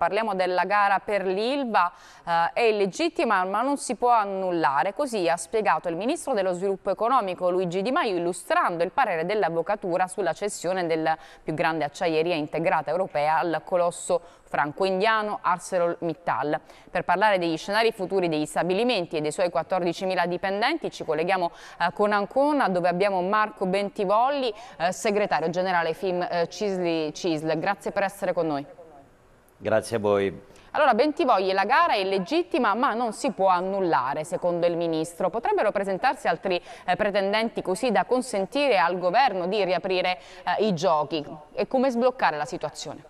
parliamo della gara per l'Ilva, eh, è illegittima ma non si può annullare. Così ha spiegato il Ministro dello Sviluppo Economico Luigi Di Maio illustrando il parere dell'Avvocatura sulla cessione della più grande acciaieria integrata europea al colosso franco-indiano ArcelorMittal. Per parlare degli scenari futuri degli stabilimenti e dei suoi 14.000 dipendenti ci colleghiamo eh, con Ancona dove abbiamo Marco Bentivolli, eh, segretario generale FIM eh, Cisli Cisl. Grazie per essere con noi. Grazie a voi. Allora, Bentivogli, la gara è legittima ma non si può annullare, secondo il Ministro. Potrebbero presentarsi altri eh, pretendenti così da consentire al Governo di riaprire eh, i giochi e come sbloccare la situazione?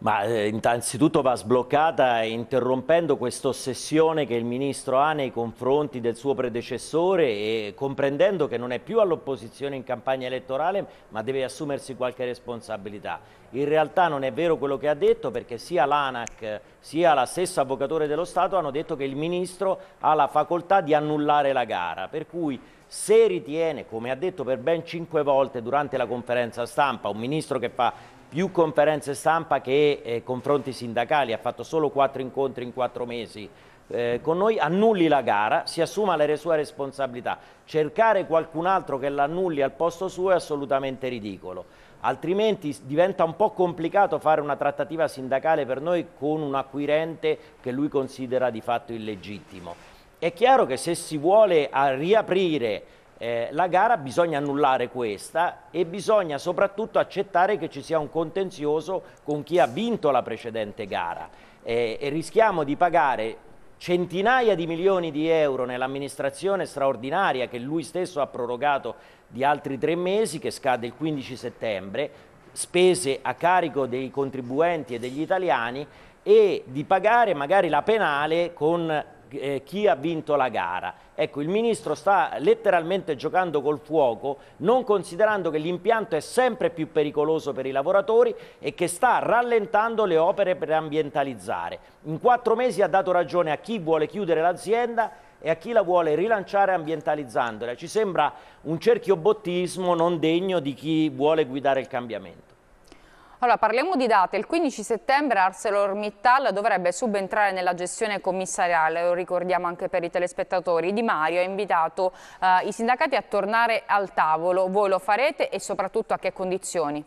Ma eh, innanzitutto va sbloccata interrompendo quest'ossessione che il ministro ha nei confronti del suo predecessore e comprendendo che non è più all'opposizione in campagna elettorale ma deve assumersi qualche responsabilità. In realtà non è vero quello che ha detto perché sia l'ANAC sia la stessa Avvocatore dello Stato hanno detto che il ministro ha la facoltà di annullare la gara per cui se ritiene, come ha detto per ben cinque volte durante la conferenza stampa, un ministro che fa più conferenze stampa che eh, confronti sindacali, ha fatto solo quattro incontri in quattro mesi. Eh, con noi annulli la gara, si assuma le sue responsabilità. Cercare qualcun altro che l'annulli al posto suo è assolutamente ridicolo, altrimenti diventa un po' complicato fare una trattativa sindacale per noi con un acquirente che lui considera di fatto illegittimo. È chiaro che se si vuole riaprire eh, la gara bisogna annullare questa e bisogna soprattutto accettare che ci sia un contenzioso con chi ha vinto la precedente gara eh, e rischiamo di pagare centinaia di milioni di euro nell'amministrazione straordinaria che lui stesso ha prorogato di altri tre mesi che scade il 15 settembre spese a carico dei contribuenti e degli italiani e di pagare magari la penale con eh, chi ha vinto la gara. Ecco, il ministro sta letteralmente giocando col fuoco, non considerando che l'impianto è sempre più pericoloso per i lavoratori e che sta rallentando le opere per ambientalizzare. In quattro mesi ha dato ragione a chi vuole chiudere l'azienda e a chi la vuole rilanciare ambientalizzandola. Ci sembra un cerchio bottismo non degno di chi vuole guidare il cambiamento. Allora, parliamo di date. Il 15 settembre ArcelorMittal dovrebbe subentrare nella gestione commissariale, lo ricordiamo anche per i telespettatori. Di Mario ha invitato eh, i sindacati a tornare al tavolo. Voi lo farete e soprattutto a che condizioni?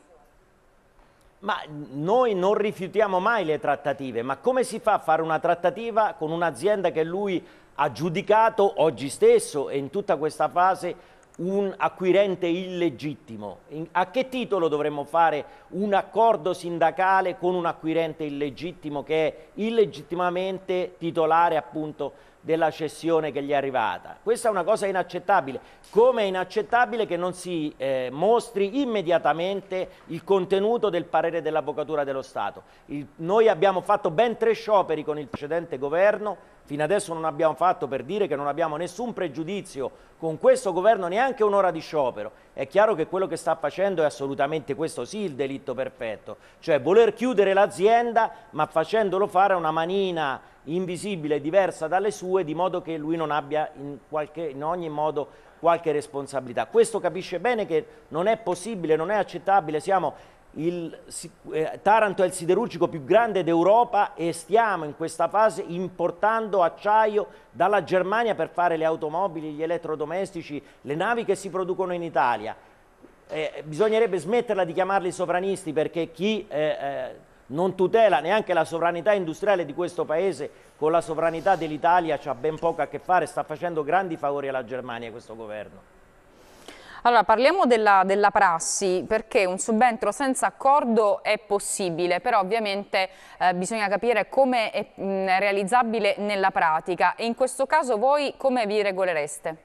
Ma noi non rifiutiamo mai le trattative, ma come si fa a fare una trattativa con un'azienda che lui ha giudicato oggi stesso e in tutta questa fase un acquirente illegittimo. In, a che titolo dovremmo fare un accordo sindacale con un acquirente illegittimo che è illegittimamente titolare appunto della cessione che gli è arrivata. Questa è una cosa inaccettabile, come è inaccettabile che non si eh, mostri immediatamente il contenuto del parere dell'Avvocatura dello Stato. Il, noi abbiamo fatto ben tre scioperi con il precedente governo, fino adesso non abbiamo fatto per dire che non abbiamo nessun pregiudizio con questo governo neanche un'ora di sciopero. È chiaro che quello che sta facendo è assolutamente questo sì il delitto perfetto, cioè voler chiudere l'azienda ma facendolo fare una manina invisibile e diversa dalle sue, di modo che lui non abbia in, qualche, in ogni modo qualche responsabilità. Questo capisce bene che non è possibile, non è accettabile, siamo il, eh, Taranto è il siderurgico più grande d'Europa e stiamo in questa fase importando acciaio dalla Germania per fare le automobili, gli elettrodomestici, le navi che si producono in Italia. Eh, eh bisognerebbe smetterla di chiamarli sovranisti perché chi eh, eh non tutela neanche la sovranità industriale di questo Paese con la sovranità dell'Italia, ha ben poco a che fare, sta facendo grandi favori alla Germania questo governo. Allora, parliamo della, della, prassi, perché un subentro senza accordo è possibile, però ovviamente eh, bisogna capire come è mh, mm, realizzabile nella pratica e in questo caso voi come vi regolereste?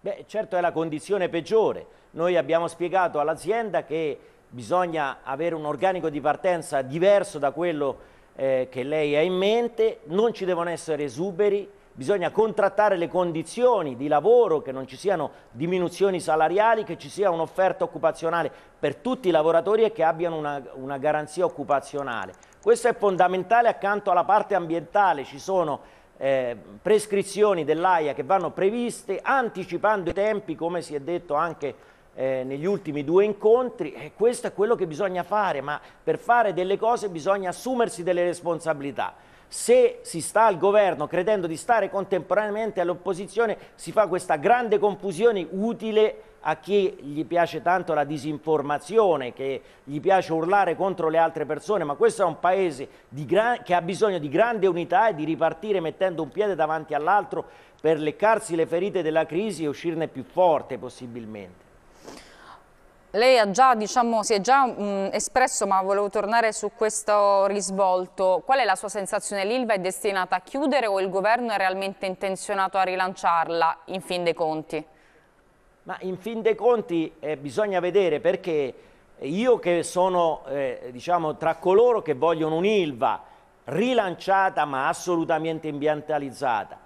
Beh, certo è la condizione peggiore. Noi abbiamo spiegato all'azienda che bisogna avere un organico di partenza diverso da quello eh, che lei ha in mente, non ci devono essere esuberi, bisogna contrattare le condizioni di lavoro, che non ci siano diminuzioni salariali, che ci sia un'offerta occupazionale per tutti i lavoratori e che abbiano una, una garanzia occupazionale. Questo è fondamentale accanto alla parte ambientale, ci sono eh, prescrizioni dell'AIA che vanno previste anticipando i tempi come si è detto anche eh, negli ultimi due incontri e questo è quello che bisogna fare, ma per fare delle cose bisogna assumersi delle responsabilità. Se si sta al governo credendo di stare contemporaneamente all'opposizione si fa questa grande confusione utile a chi gli piace tanto la disinformazione, che gli piace urlare contro le altre persone, ma questo è un paese che ha bisogno di grande unità e di ripartire mettendo un piede davanti all'altro per leccarsi le ferite della crisi e uscirne più forte possibilmente. Lei ha già, diciamo, si è già mh, espresso, ma volevo tornare su questo risvolto. Qual è la sua sensazione? L'ILVA è destinata a chiudere o il governo è realmente intenzionato a rilanciarla, in fin dei conti? Ma in fin dei conti eh, bisogna vedere perché io che sono eh, diciamo, tra coloro che vogliono un'ILVA rilanciata ma assolutamente ambientalizzata,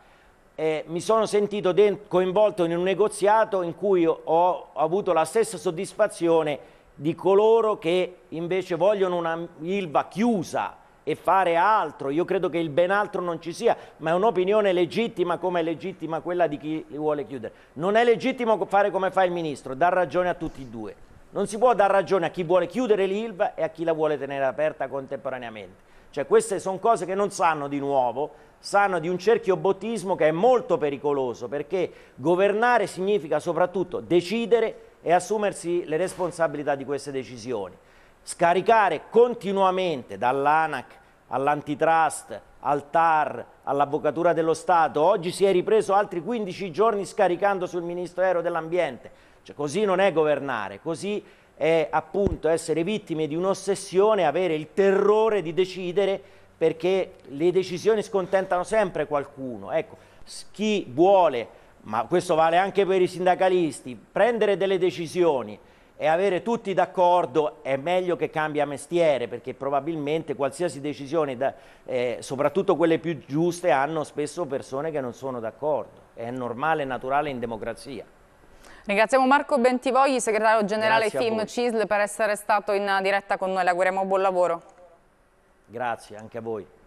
eh, mi sono sentito coinvolto in un negoziato in cui ho avuto la stessa soddisfazione di coloro che invece vogliono una Ilva chiusa e fare altro. Io credo che il ben altro non ci sia, ma è un'opinione legittima come è legittima quella di chi vuole chiudere. Non è legittimo fare come fa il ministro, dar ragione a tutti e due. Non si può dar ragione a chi vuole chiudere l'Ilva e a chi la vuole tenere aperta contemporaneamente. Cioè queste sono cose che non sanno di nuovo, sanno di un cerchio bottismo che è molto pericoloso perché governare significa soprattutto decidere e assumersi le responsabilità di queste decisioni. Scaricare continuamente dall'ANAC all'antitrust, al TAR, all'Avvocatura dello Stato, oggi si è ripreso altri 15 giorni scaricando sul Ministero dell'Ambiente, cioè, così non è governare, così è è appunto essere vittime di un'ossessione, avere il terrore di decidere perché le decisioni scontentano sempre qualcuno. Ecco, chi vuole, ma questo vale anche per i sindacalisti, prendere delle decisioni e avere tutti d'accordo è meglio che cambia mestiere perché probabilmente qualsiasi decisione, da, eh, soprattutto quelle più giuste, hanno spesso persone che non sono d'accordo. È normale e naturale in democrazia. Ringraziamo Marco Bentivogli, segretario generale Grazie Team CISL, per essere stato in diretta con noi. Le auguriamo buon lavoro. Grazie anche a voi.